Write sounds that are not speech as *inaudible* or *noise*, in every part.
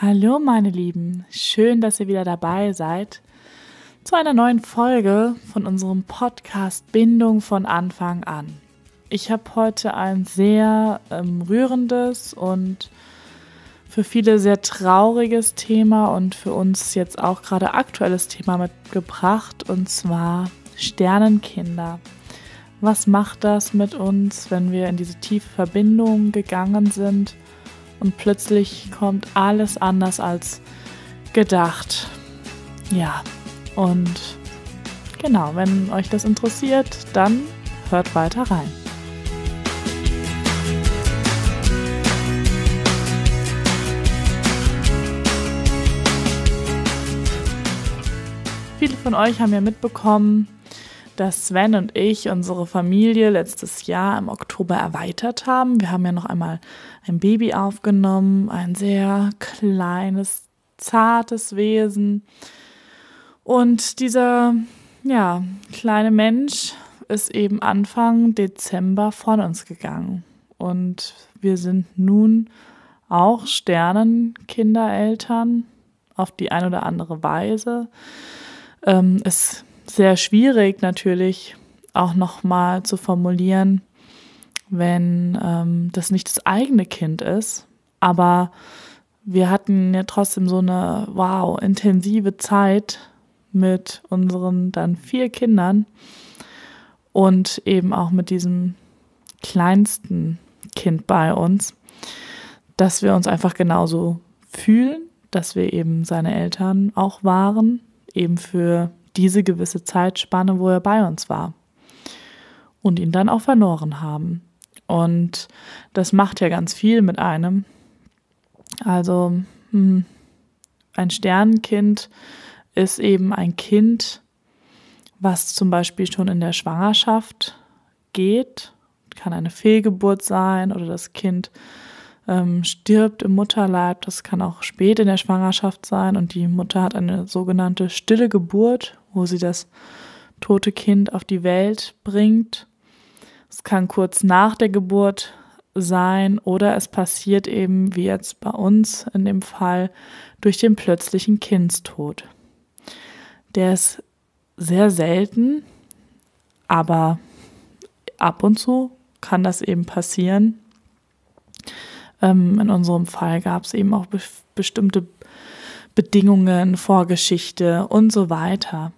Hallo meine Lieben, schön, dass ihr wieder dabei seid zu einer neuen Folge von unserem Podcast Bindung von Anfang an. Ich habe heute ein sehr ähm, rührendes und für viele sehr trauriges Thema und für uns jetzt auch gerade aktuelles Thema mitgebracht und zwar Sternenkinder. Was macht das mit uns, wenn wir in diese tiefe Verbindung gegangen sind? und plötzlich kommt alles anders als gedacht. Ja, und genau, wenn euch das interessiert, dann hört weiter rein. Viele von euch haben ja mitbekommen, dass Sven und ich unsere Familie letztes Jahr im Oktober erweitert haben. Wir haben ja noch einmal ein Baby aufgenommen, ein sehr kleines, zartes Wesen. Und dieser ja, kleine Mensch ist eben Anfang Dezember von uns gegangen. Und wir sind nun auch Sternenkindereltern auf die eine oder andere Weise. Ähm, es sehr schwierig natürlich auch nochmal zu formulieren, wenn ähm, das nicht das eigene Kind ist. Aber wir hatten ja trotzdem so eine, wow, intensive Zeit mit unseren dann vier Kindern und eben auch mit diesem kleinsten Kind bei uns, dass wir uns einfach genauso fühlen, dass wir eben seine Eltern auch waren, eben für diese gewisse Zeitspanne, wo er bei uns war. Und ihn dann auch verloren haben. Und das macht ja ganz viel mit einem. Also hm, ein Sternenkind ist eben ein Kind, was zum Beispiel schon in der Schwangerschaft geht. Kann eine Fehlgeburt sein oder das Kind ähm, stirbt im Mutterleib. Das kann auch spät in der Schwangerschaft sein und die Mutter hat eine sogenannte stille Geburt, wo sie das tote Kind auf die Welt bringt. Es kann kurz nach der Geburt sein oder es passiert eben, wie jetzt bei uns in dem Fall, durch den plötzlichen Kindstod. Der ist sehr selten, aber ab und zu kann das eben passieren. Ähm, in unserem Fall gab es eben auch be bestimmte Bedingungen, Vorgeschichte und so weiter.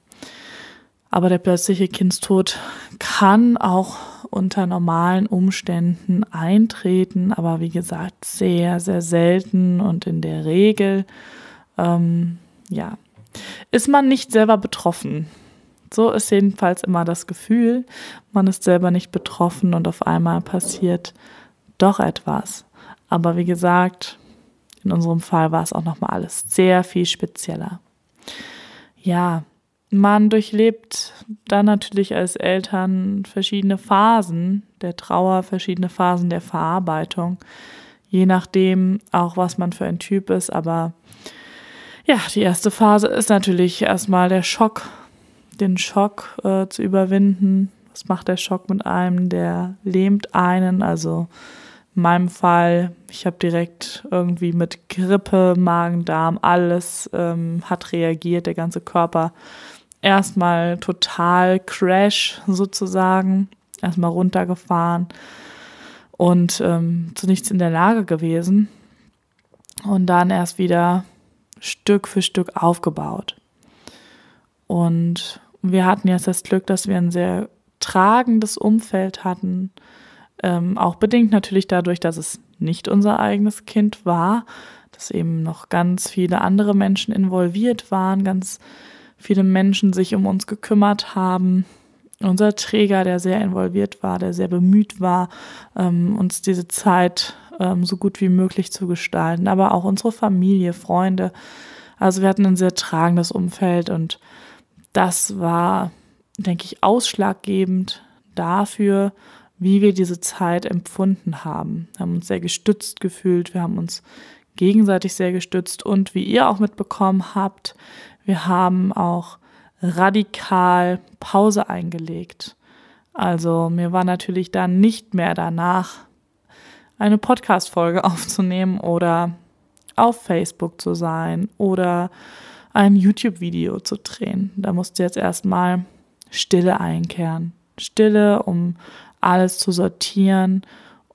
Aber der plötzliche Kindstod kann auch unter normalen Umständen eintreten, aber wie gesagt, sehr, sehr selten und in der Regel, ähm, ja, ist man nicht selber betroffen. So ist jedenfalls immer das Gefühl, man ist selber nicht betroffen und auf einmal passiert doch etwas. Aber wie gesagt, in unserem Fall war es auch nochmal alles sehr viel spezieller. Ja, man durchlebt dann natürlich als Eltern verschiedene Phasen der Trauer, verschiedene Phasen der Verarbeitung, je nachdem auch, was man für ein Typ ist. Aber ja, die erste Phase ist natürlich erstmal der Schock, den Schock äh, zu überwinden. Was macht der Schock mit einem? Der lähmt einen, also in meinem Fall, ich habe direkt irgendwie mit Grippe, Magen, Darm, alles ähm, hat reagiert, der ganze Körper. Erstmal total Crash sozusagen, erstmal runtergefahren und ähm, zu nichts in der Lage gewesen. Und dann erst wieder Stück für Stück aufgebaut. Und wir hatten jetzt das Glück, dass wir ein sehr tragendes Umfeld hatten, ähm, auch bedingt natürlich dadurch, dass es nicht unser eigenes Kind war, dass eben noch ganz viele andere Menschen involviert waren, ganz viele Menschen sich um uns gekümmert haben. Unser Träger, der sehr involviert war, der sehr bemüht war, ähm, uns diese Zeit ähm, so gut wie möglich zu gestalten, aber auch unsere Familie, Freunde. Also wir hatten ein sehr tragendes Umfeld und das war, denke ich, ausschlaggebend dafür, wie wir diese Zeit empfunden haben. Wir haben uns sehr gestützt gefühlt, wir haben uns gegenseitig sehr gestützt und wie ihr auch mitbekommen habt, wir haben auch radikal Pause eingelegt. Also mir war natürlich dann nicht mehr danach, eine Podcast-Folge *laughs* aufzunehmen oder auf Facebook zu sein oder ein YouTube-Video zu drehen. Da musste jetzt erstmal Stille einkehren. Stille, um alles zu sortieren,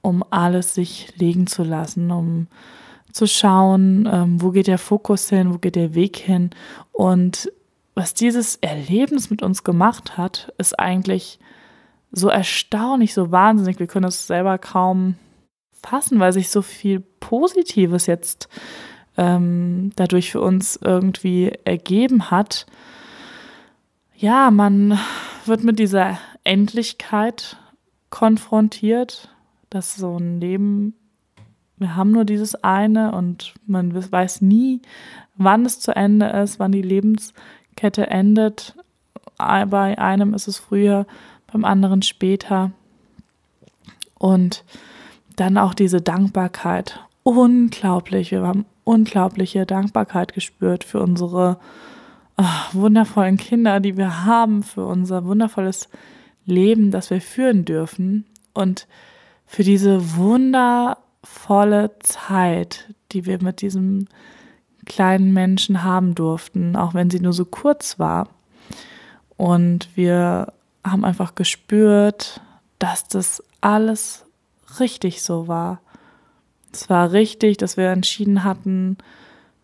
um alles sich legen zu lassen, um zu schauen, ähm, wo geht der Fokus hin, wo geht der Weg hin. Und was dieses Erlebnis mit uns gemacht hat, ist eigentlich so erstaunlich, so wahnsinnig. Wir können das selber kaum fassen, weil sich so viel Positives jetzt ähm, dadurch für uns irgendwie ergeben hat. Ja, man wird mit dieser Endlichkeit konfrontiert, dass so ein Leben, wir haben nur dieses eine und man weiß nie, wann es zu Ende ist, wann die Lebenskette endet. Bei einem ist es früher, beim anderen später. Und dann auch diese Dankbarkeit. Unglaublich, wir haben unglaubliche Dankbarkeit gespürt für unsere oh, wundervollen Kinder, die wir haben, für unser wundervolles Leben. Leben, das wir führen dürfen und für diese wundervolle Zeit, die wir mit diesem kleinen Menschen haben durften, auch wenn sie nur so kurz war. Und wir haben einfach gespürt, dass das alles richtig so war. Es war richtig, dass wir entschieden hatten,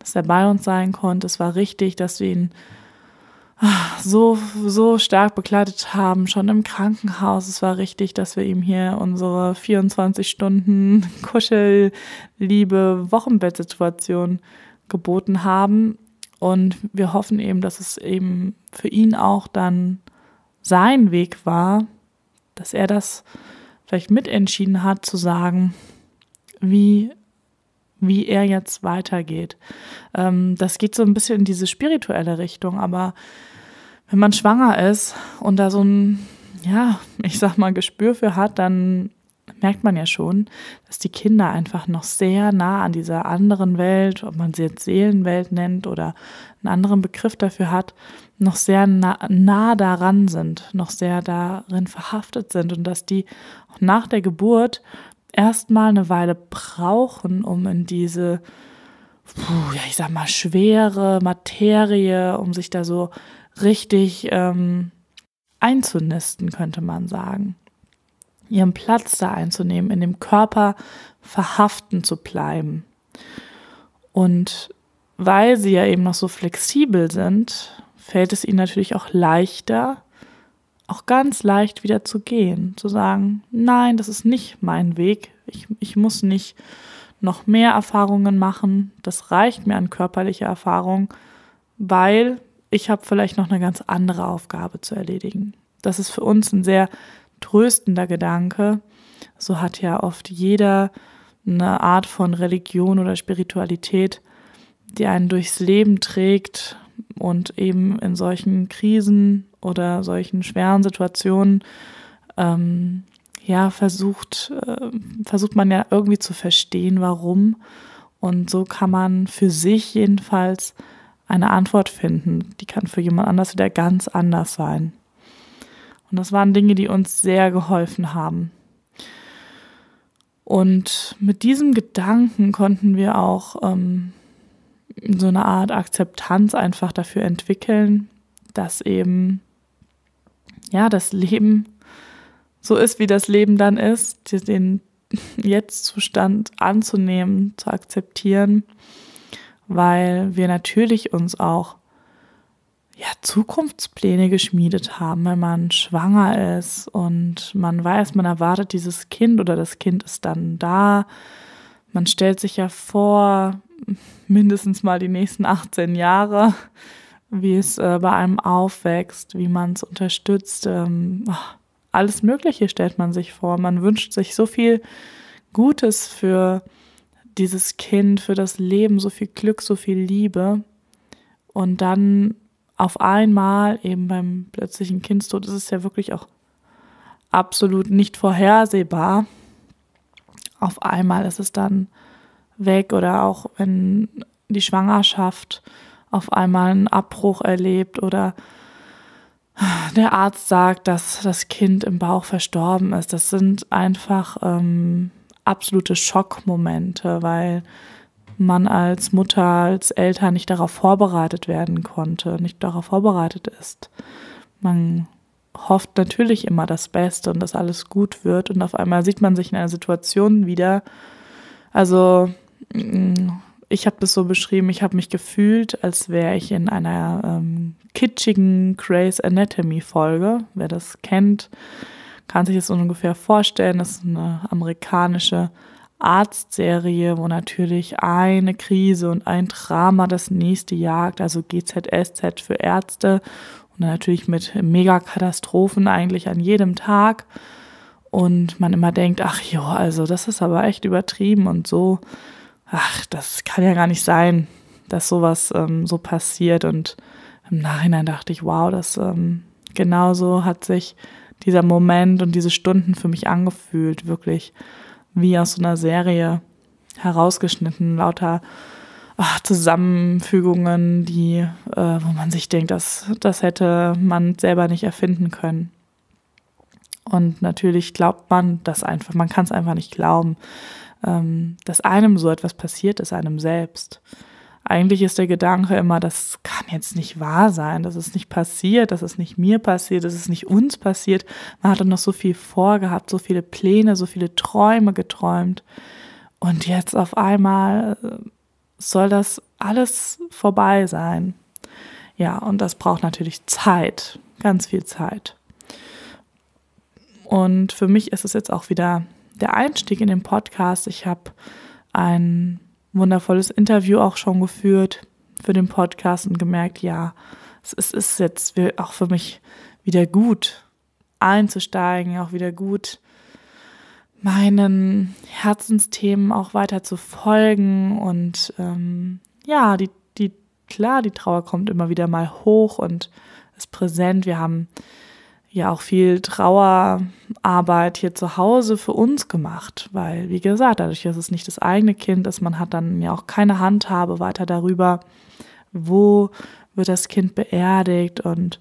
dass er bei uns sein konnte. Es war richtig, dass wir ihn so, so stark begleitet haben, schon im Krankenhaus. Es war richtig, dass wir ihm hier unsere 24 Stunden *laughs* Kuschelliebe Wochenbettsituation geboten haben. Und wir hoffen eben, dass es eben für ihn auch dann sein Weg war, dass er das vielleicht mitentschieden hat, zu sagen, wie wie er jetzt weitergeht. Ähm, das geht so ein bisschen in diese spirituelle Richtung, aber wenn man schwanger ist und da so ein, ja, ich sag mal, Gespür für hat, dann merkt man ja schon, dass die Kinder einfach noch sehr nah an dieser anderen Welt, ob man sie jetzt Seelenwelt nennt oder einen anderen Begriff dafür hat, noch sehr nah, nah daran sind, noch sehr darin verhaftet sind und dass die auch nach der Geburt erstmal eine Weile brauchen, um in diese, puh, ja, ich sag mal, schwere Materie, um sich da so richtig ähm, einzunisten, könnte man sagen. Ihren Platz da einzunehmen, in dem Körper verhaften zu bleiben. Und weil sie ja eben noch so flexibel sind, fällt es ihnen natürlich auch leichter, auch ganz leicht wieder zu gehen, zu sagen, nein, das ist nicht mein Weg, ich, ich muss nicht noch mehr Erfahrungen machen, das reicht mir an körperlicher Erfahrung, weil ich habe vielleicht noch eine ganz andere Aufgabe zu erledigen. Das ist für uns ein sehr tröstender Gedanke. So hat ja oft jeder eine Art von Religion oder Spiritualität, die einen durchs Leben trägt und eben in solchen Krisen oder solchen schweren Situationen ähm, ja versucht äh, versucht man ja irgendwie zu verstehen, warum und so kann man für sich jedenfalls eine Antwort finden. Die kann für jemand anders wieder ganz anders sein. Und das waren Dinge, die uns sehr geholfen haben. Und mit diesem Gedanken konnten wir auch ähm, so eine Art Akzeptanz einfach dafür entwickeln, dass eben ja das Leben so ist, wie das Leben dann ist, den Jetzt-Zustand anzunehmen, zu akzeptieren weil wir natürlich uns auch ja, Zukunftspläne geschmiedet haben, wenn man schwanger ist und man weiß, man erwartet dieses Kind oder das Kind ist dann da. Man stellt sich ja vor, mindestens mal die nächsten 18 Jahre, wie es äh, bei einem aufwächst, wie man es unterstützt. Ähm, alles Mögliche stellt man sich vor. Man wünscht sich so viel Gutes für dieses Kind, für das Leben so viel Glück, so viel Liebe. Und dann auf einmal, eben beim plötzlichen Kindstod, ist es ja wirklich auch absolut nicht vorhersehbar. Auf einmal ist es dann weg oder auch wenn die Schwangerschaft auf einmal einen Abbruch erlebt oder der Arzt sagt, dass das Kind im Bauch verstorben ist. Das sind einfach ähm, absolute Schockmomente, weil man als Mutter, als Eltern nicht darauf vorbereitet werden konnte, nicht darauf vorbereitet ist. Man hofft natürlich immer das Beste und dass alles gut wird und auf einmal sieht man sich in einer Situation wieder. Also mm, ich habe das so beschrieben, ich habe mich gefühlt, als wäre ich in einer ähm, kitschigen Grey's Anatomy Folge, wer das kennt kann sich das ungefähr vorstellen. Das ist eine amerikanische Arztserie, wo natürlich eine Krise und ein Drama das nächste jagt, also GZSZ für Ärzte und natürlich mit Megakatastrophen eigentlich an jedem Tag. Und man immer denkt, ach jo, also das ist aber echt übertrieben und so, ach, das kann ja gar nicht sein, dass sowas ähm, so passiert. Und im Nachhinein dachte ich, wow, das ähm, genauso hat sich dieser Moment und diese Stunden für mich angefühlt, wirklich wie aus so einer Serie herausgeschnitten, lauter ach, Zusammenfügungen, die, äh, wo man sich denkt, das, das hätte man selber nicht erfinden können. Und natürlich glaubt man das einfach, man kann es einfach nicht glauben, ähm, dass einem so etwas passiert ist, einem selbst. Eigentlich ist der Gedanke immer, das kann jetzt nicht wahr sein, das ist nicht passiert, das ist nicht mir passiert, das ist nicht uns passiert. Man hatte noch so viel vorgehabt, so viele Pläne, so viele Träume geträumt. Und jetzt auf einmal äh, soll das alles vorbei sein. Ja, und das braucht natürlich Zeit, ganz viel Zeit. Und für mich ist es jetzt auch wieder der Einstieg in den Podcast. Ich habe ein wundervolles Interview auch schon geführt für den Podcast und gemerkt, ja, es ist, ist jetzt auch für mich wieder gut einzusteigen, auch wieder gut meinen Herzensthemen auch weiter zu folgen und ähm, ja, die, die, klar, die Trauer kommt immer wieder mal hoch und ist präsent. Wir haben ja auch viel Trauerarbeit hier zu Hause für uns gemacht, weil, wie gesagt, dadurch, dass es nicht das eigene Kind ist, man hat dann ja auch keine Handhabe weiter darüber, wo wird das Kind beerdigt und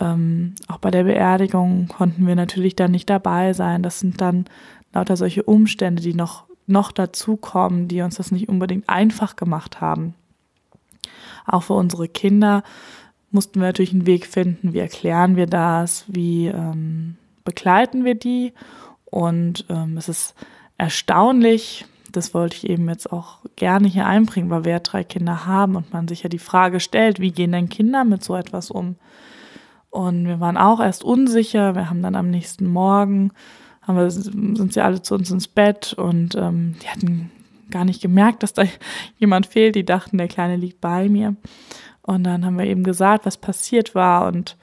ähm, auch bei der Beerdigung konnten wir natürlich dann nicht dabei sein. Das sind dann lauter solche Umstände, die noch, noch dazukommen, die uns das nicht unbedingt einfach gemacht haben. Auch für unsere Kinder mussten wir natürlich einen Weg finden, wie erklären wir das, wie ähm, begleiten wir die. Und ähm, es ist erstaunlich, das wollte ich eben jetzt auch gerne hier einbringen, weil wir ja drei Kinder haben und man sich ja die Frage stellt, wie gehen denn Kinder mit so etwas um? Und wir waren auch erst unsicher. Wir haben dann am nächsten Morgen, haben wir, sind sie alle zu uns ins Bett und ähm, die hatten gar nicht gemerkt, dass da *laughs* jemand fehlt. Die dachten, der Kleine liegt bei mir. Und dann haben wir eben gesagt, was passiert war. Und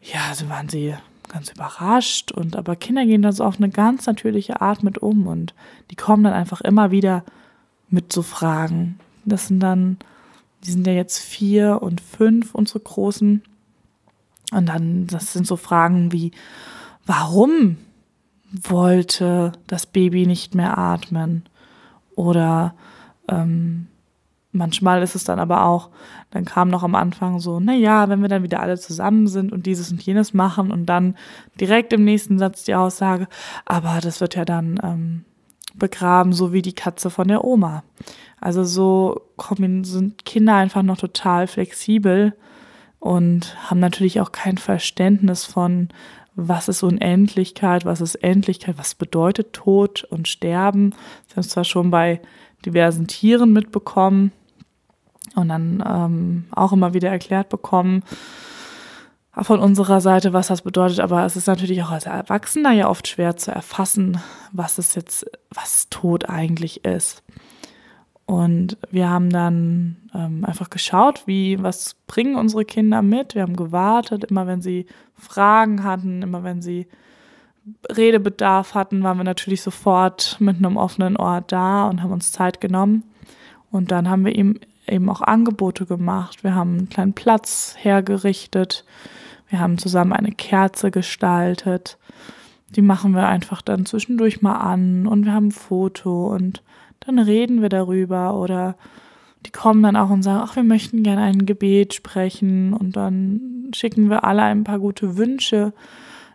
ja, so waren sie ganz überrascht. Und aber Kinder gehen so auf eine ganz natürliche Art mit um. Und die kommen dann einfach immer wieder mit so Fragen. Das sind dann, die sind ja jetzt vier und fünf, unsere Großen. Und dann, das sind so Fragen wie, warum wollte das Baby nicht mehr atmen? Oder ähm, Manchmal ist es dann aber auch, dann kam noch am Anfang so, na ja, wenn wir dann wieder alle zusammen sind und dieses und jenes machen und dann direkt im nächsten Satz die Aussage, aber das wird ja dann ähm, begraben, so wie die Katze von der Oma. Also so sind Kinder einfach noch total flexibel und haben natürlich auch kein Verständnis von, was ist Unendlichkeit, was ist Endlichkeit, was bedeutet Tod und Sterben. Das haben wir zwar schon bei diversen Tieren mitbekommen, und dann ähm, auch immer wieder erklärt bekommen von unserer Seite, was das bedeutet. Aber es ist natürlich auch als Erwachsener ja oft schwer zu erfassen, was es jetzt, was Tod eigentlich ist. Und wir haben dann ähm, einfach geschaut, wie, was bringen unsere Kinder mit. Wir haben gewartet, immer wenn sie Fragen hatten, immer wenn sie Redebedarf hatten, waren wir natürlich sofort mit einem offenen Ohr da und haben uns Zeit genommen. Und dann haben wir ihm eben auch Angebote gemacht. Wir haben einen kleinen Platz hergerichtet. Wir haben zusammen eine Kerze gestaltet. Die machen wir einfach dann zwischendurch mal an und wir haben ein Foto und dann reden wir darüber oder die kommen dann auch und sagen, ach, wir möchten gerne ein Gebet sprechen und dann schicken wir alle ein paar gute Wünsche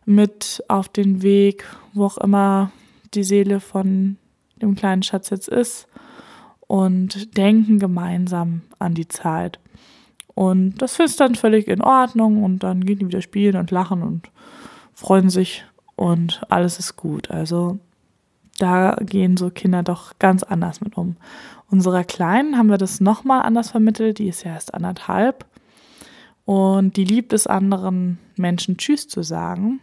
mit auf den Weg, wo auch immer die Seele von dem kleinen Schatz jetzt ist und denken gemeinsam an die Zeit. Und das ist dann völlig in Ordnung und dann gehen die wieder spielen und lachen und freuen sich und alles ist gut. Also da gehen so Kinder doch ganz anders mit um. Unserer Kleinen haben wir das nochmal anders vermittelt, die ist ja erst anderthalb und die liebt es anderen Menschen Tschüss zu sagen.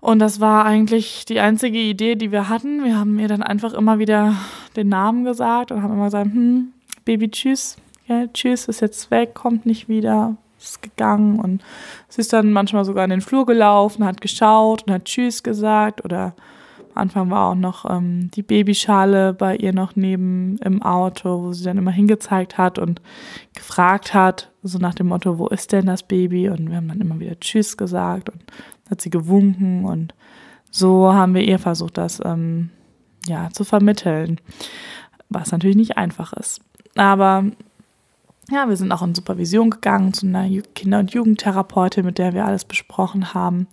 Und das war eigentlich die einzige Idee, die wir hatten. Wir haben ihr dann einfach immer wieder den Namen gesagt und haben immer gesagt, hm, Baby, tschüss, ja, tschüss, ist jetzt weg, kommt nicht wieder, ist gegangen. Und sie ist dann manchmal sogar in den Flur gelaufen, hat geschaut und hat Tschüss gesagt. Oder am Anfang war auch noch ähm, die Babyschale bei ihr noch neben im Auto, wo sie dann immer hingezeigt hat und gefragt hat, so nach dem Motto, wo ist denn das Baby? Und wir haben dann immer wieder Tschüss gesagt und hat sie gewunken und so haben wir ihr versucht, das ähm, ja, zu vermitteln, was natürlich nicht einfach ist. Aber ja, wir sind auch in Supervision gegangen zu einer Kinder- und Jugendtherapeutin, mit der wir alles besprochen haben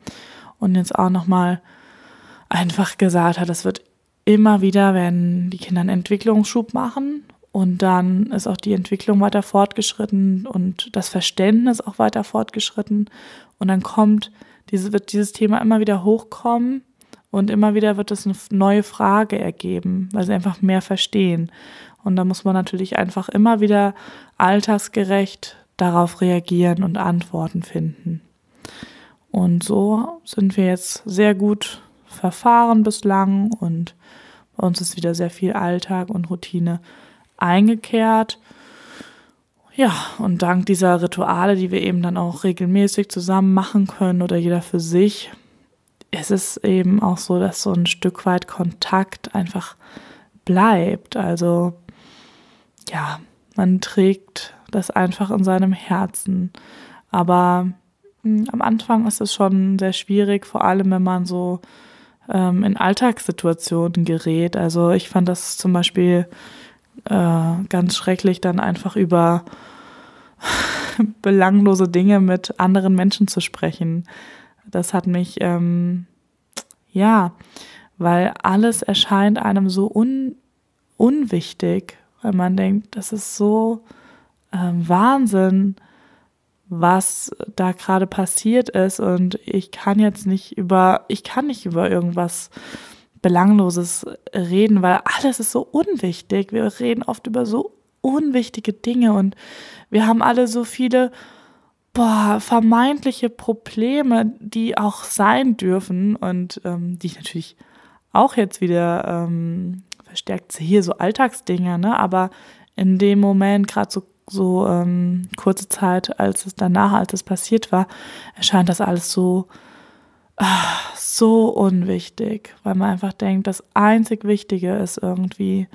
und jetzt auch nochmal einfach gesagt hat, es wird immer wieder, wenn die Kinder einen Entwicklungsschub machen und dann ist auch die Entwicklung weiter fortgeschritten und das Verständnis auch weiter fortgeschritten und dann kommt, dieses, wird dieses Thema immer wieder hochkommen und immer wieder wird es eine neue Frage ergeben, weil sie einfach mehr verstehen. Und da muss man natürlich einfach immer wieder altersgerecht darauf reagieren und Antworten finden. Und so sind wir jetzt sehr gut verfahren bislang und bei uns ist wieder sehr viel Alltag und Routine eingekehrt. Ja, und dank dieser Rituale, die wir eben dann auch regelmäßig zusammen machen können oder jeder für sich, es ist eben auch so, dass so ein Stück weit Kontakt einfach bleibt. Also ja, man trägt das einfach in seinem Herzen. Aber mh, hm, am Anfang ist es schon sehr schwierig, vor allem wenn man so ähm, in Alltagssituationen gerät. Also ich fand das zum Beispiel äh, ganz schrecklich, dann einfach über *laughs* belanglose Dinge mit anderen Menschen zu sprechen. Das hat mich, ähm, ja, weil alles erscheint einem so un unwichtig, weil man denkt, das ist so ähm, Wahnsinn, was da gerade passiert ist und ich kann jetzt nicht über, ich kann nicht über irgendwas Belangloses reden, weil alles ist so unwichtig. Wir reden oft über so unwichtige Dinge und wir haben alle so viele boah, vermeintliche Probleme, die auch sein dürfen und ähm, die ich natürlich auch jetzt wieder ähm, verstärkt sehe, so Alltagsdinge, ne? Aber in dem Moment, gerade so, so ähm, kurze Zeit, als es danach, als es passiert war, erscheint das alles so, ach, so unwichtig, weil man einfach denkt, das einzig Wichtige ist irgendwie,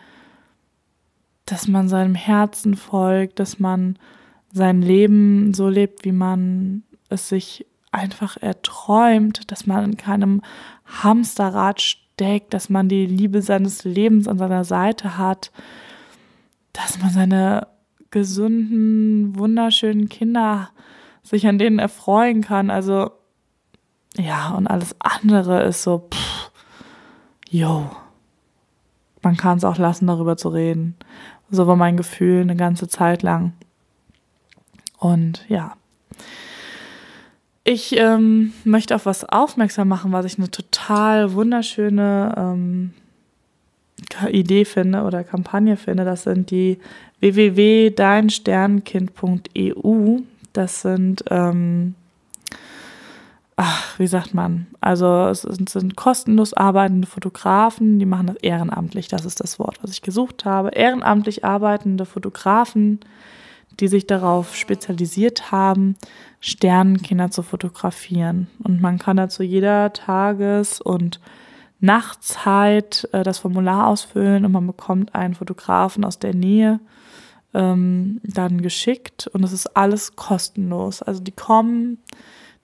dass man seinem Herzen folgt, dass man sein Leben so lebt, wie man es sich einfach erträumt, dass man in keinem Hamsterrad steckt, dass man die Liebe seines Lebens an seiner Seite hat, dass man seine gesunden, wunderschönen Kinder sich an denen erfreuen kann. Also ja, und alles andere ist so, pff, yo. Man kann es auch lassen, darüber zu reden. So war mein Gefühl eine ganze Zeit lang. Und ja. Ich ähm, möchte auf was aufmerksam machen, was ich eine total wunderschöne ähm, Idee finde oder Kampagne finde. Das sind die www.deinsternkind.eu. Das sind, ähm, ach, wie sagt man, also es sind, sind kostenlos arbeitende Fotografen, die machen das ehrenamtlich, das ist das Wort, was ich gesucht habe. Ehrenamtlich arbeitende Fotografen, die sich darauf spezialisiert haben, Sternenkinder zu fotografieren. Und man kann dazu jeder Tages- und Nachtzeit äh, das Formular ausfüllen und man bekommt einen Fotografen aus der Nähe ähm, dann geschickt und es ist alles kostenlos. Also die kommen,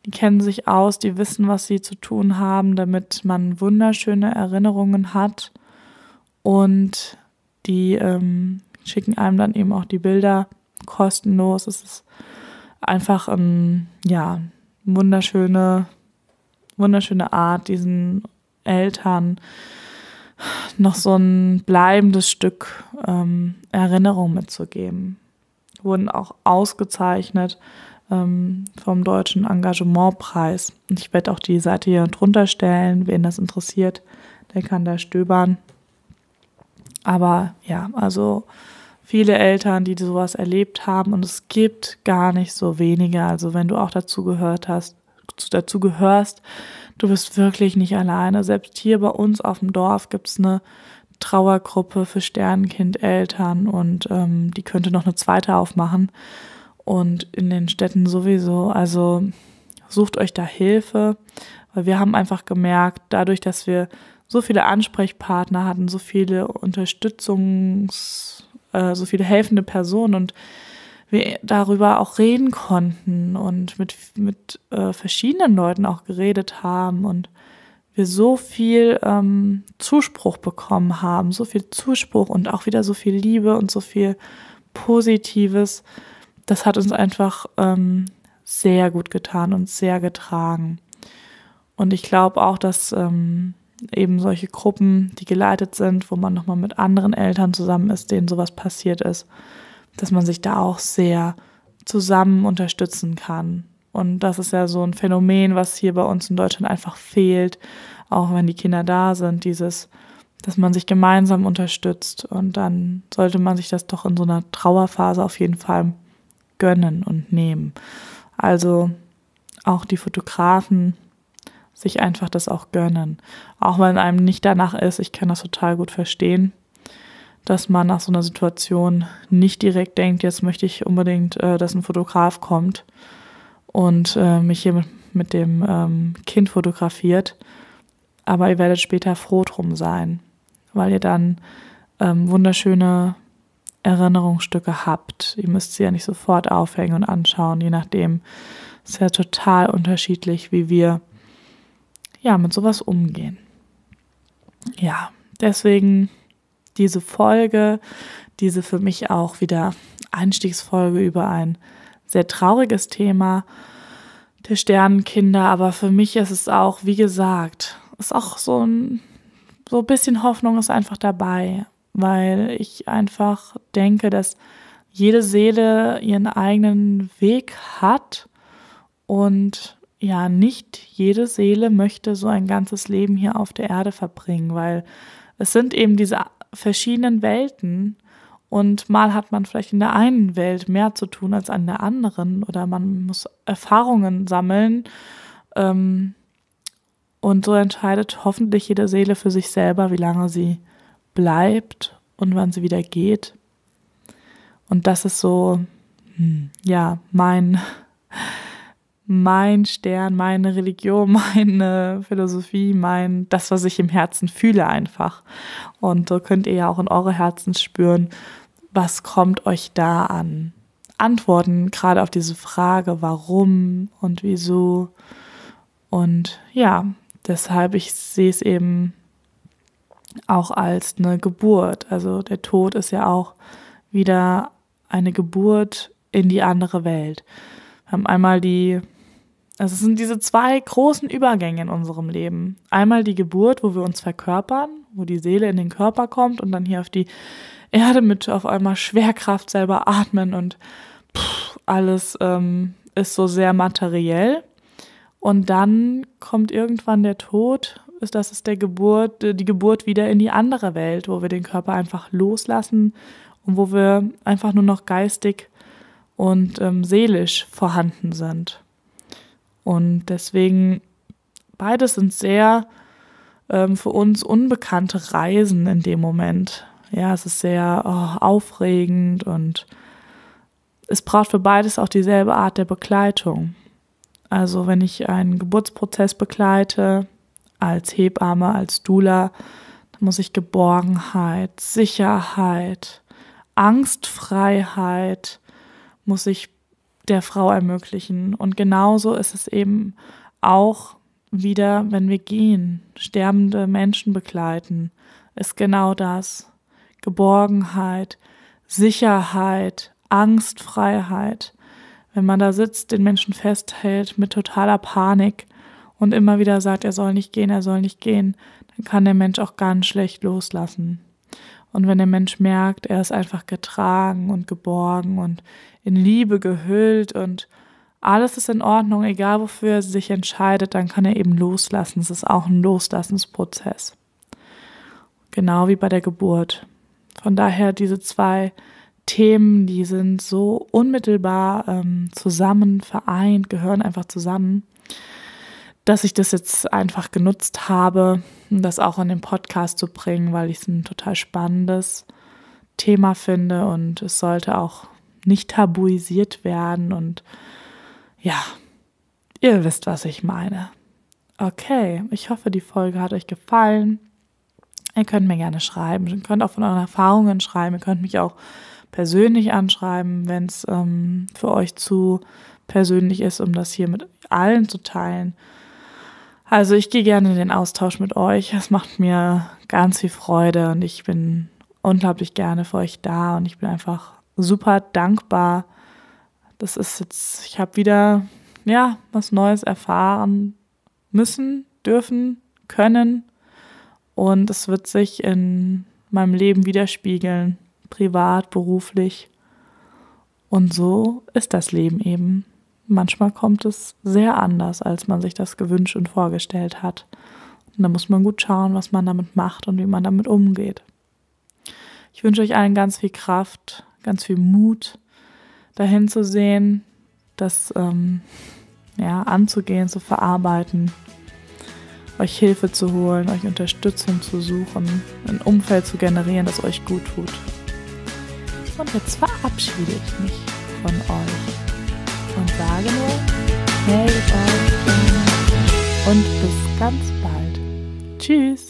die kennen sich aus, die wissen, was sie zu tun haben, damit man wunderschöne Erinnerungen hat und die ähm, schicken einem dann eben auch die Bilder kostenlos. Es ist einfach ähm, ja wunderschöne, wunderschöne Art, diesen Eltern noch so ein bleibendes Stück ähm, Erinnerung mitzugeben. Wurden auch ausgezeichnet ähm, vom Deutschen Engagementpreis. ich werde auch die Seite hier drunter stellen. Wen das interessiert, der kann da stöbern. Aber ja, also viele Eltern, die sowas erlebt haben und es gibt gar nicht so wenige. Also wenn du auch dazu gehört hast, dazu gehörst, du bist wirklich nicht alleine. Selbst hier bei uns auf dem Dorf gibt es eine Trauergruppe für Sternenkindeltern und ähm, die könnte noch eine zweite aufmachen. Und in den Städten sowieso. Also sucht euch da Hilfe, weil wir haben einfach gemerkt, dadurch, dass wir so viele Ansprechpartner hatten, so viele Unterstützungs äh, so viele helfende Personen und wir darüber auch reden konnten und mit, mit äh, verschiedenen Leuten auch geredet haben und wir so viel ähm, Zuspruch bekommen haben, so viel Zuspruch und auch wieder so viel Liebe und so viel Positives. Das hat uns einfach ähm, sehr gut getan und sehr getragen. Und ich glaube auch, dass ähm, eben solche Gruppen, die geleitet sind, wo man nochmal mit anderen Eltern zusammen ist, denen sowas passiert ist, dass man sich da auch sehr zusammen unterstützen kann. Und das ist ja so ein Phänomen, was hier bei uns in Deutschland einfach fehlt, auch wenn die Kinder da sind, dieses, dass man sich gemeinsam unterstützt. Und dann sollte man sich das doch in so einer Trauerphase auf jeden Fall gönnen und nehmen. Also auch die Fotografen, sich einfach das auch gönnen. Auch wenn einem nicht danach ist, ich kann das total gut verstehen, dass man nach so einer Situation nicht direkt denkt, jetzt möchte ich unbedingt, äh, dass ein Fotograf kommt und äh, mich hier mit, dem ähm, Kind fotografiert. Aber ihr werdet später froh drum sein, weil ihr dann ähm, wunderschöne Erinnerungsstücke habt. Ihr müsst sie ja nicht sofort aufhängen und anschauen, je nachdem. Es ist ja total unterschiedlich, wie wir ja, mit sowas umgehen. Ja, deswegen diese Folge, diese für mich auch wieder Einstiegsfolge über ein sehr trauriges Thema der Sternenkinder, aber für mich ist es auch, wie gesagt, ist auch so ein so ein bisschen Hoffnung ist einfach dabei, weil ich einfach denke, dass jede Seele ihren eigenen Weg hat und ja, nicht jede Seele möchte so ein ganzes Leben hier auf der Erde verbringen, weil es sind eben diese verschiedenen Welten und mal hat man vielleicht in der einen Welt mehr zu tun als an der anderen oder man muss Erfahrungen sammeln. Ähm, und so entscheidet hoffentlich jede Seele für sich selber, wie lange sie bleibt und wann sie wieder geht. Und das ist so, hm, ja, mein mein Stern, meine Religion, *laughs* meine Philosophie, mein das, was ich im Herzen fühle einfach. Und so könnt ihr ja auch in eure Herzen spüren, was kommt euch da an? Antworten gerade auf diese Frage, warum und wieso. Und ja, deshalb, ich sehe es eben auch als eine Geburt. Also der Tod ist ja auch wieder eine Geburt in die andere Welt. Wir haben einmal die es sind diese zwei großen Übergänge in unserem Leben. Einmal die Geburt, wo wir uns verkörpern, wo die Seele in den Körper kommt und dann hier auf die Erde mit auf einmal Schwerkraft selber atmen und pff, alles ähm, ist so sehr materiell. Und dann kommt irgendwann der Tod, ist das ist der Geburt, äh, die Geburt wieder in die andere Welt, wo wir den Körper einfach loslassen und wo wir einfach nur noch geistig und ähm, seelisch vorhanden sind. Und deswegen, beides sind sehr ähm, für uns unbekannte Reisen in dem Moment. Ja, es ist sehr oh, aufregend und es braucht für beides auch dieselbe Art der Begleitung. Also wenn ich einen Geburtsprozess begleite, als Hebamme, als Dula, dann muss ich Geborgenheit, Sicherheit, Angstfreiheit, muss ich der Frau ermöglichen. Und genauso ist es eben auch wieder, wenn wir gehen, sterbende Menschen begleiten, ist genau das. Geborgenheit, Sicherheit, Angstfreiheit. Wenn man da sitzt, den Menschen festhält mit totaler Panik und immer wieder sagt, er soll nicht gehen, er soll nicht gehen, dann kann der Mensch auch ganz schlecht loslassen. Und wenn der Mensch merkt, er ist einfach getragen und geborgen und in Liebe gehüllt und alles ist in Ordnung, egal wofür er sich entscheidet, dann kann er eben loslassen. Es ist auch ein Loslassensprozess. Genau wie bei der Geburt. Von daher diese zwei Themen, die sind so unmittelbar ähm, zusammen, vereint, gehören einfach zusammen, dass ich das jetzt einfach genutzt habe, um das auch in den Podcast zu bringen, weil ich es ein total spannendes Thema finde und es sollte auch nicht tabuisiert werden und ja, ihr wisst, was ich meine. Okay, ich hoffe, die Folge hat euch gefallen. Ihr könnt mir gerne schreiben, ihr könnt auch von euren Erfahrungen schreiben, ihr könnt mich auch persönlich anschreiben, wenn es ähm, für euch zu persönlich ist, um das hier mit allen zu teilen. Also ich gehe gerne in den Austausch mit euch. Es macht mir ganz viel Freude und ich bin unglaublich gerne für euch da und ich bin einfach super dankbar. Das ist jetzt, ich habe wieder, ja, was Neues erfahren müssen, dürfen, können. Und es wird sich in meinem Leben widerspiegeln, privat, beruflich. Und so ist das Leben eben. Manchmal kommt es sehr anders, als man sich das gewünscht und vorgestellt hat. Und da muss man gut schauen, was man damit macht und wie man damit umgeht. Ich wünsche euch allen ganz viel Kraft ganz viel Mut dahin zu sehen, das ähm, ja, anzugehen, zu verarbeiten, euch Hilfe zu holen, euch Unterstützung zu suchen, ein Umfeld zu generieren, das euch gut tut. Und jetzt verabschiede ich mich von euch und sage nur, hey, bald und bis ganz bald. Tschüss.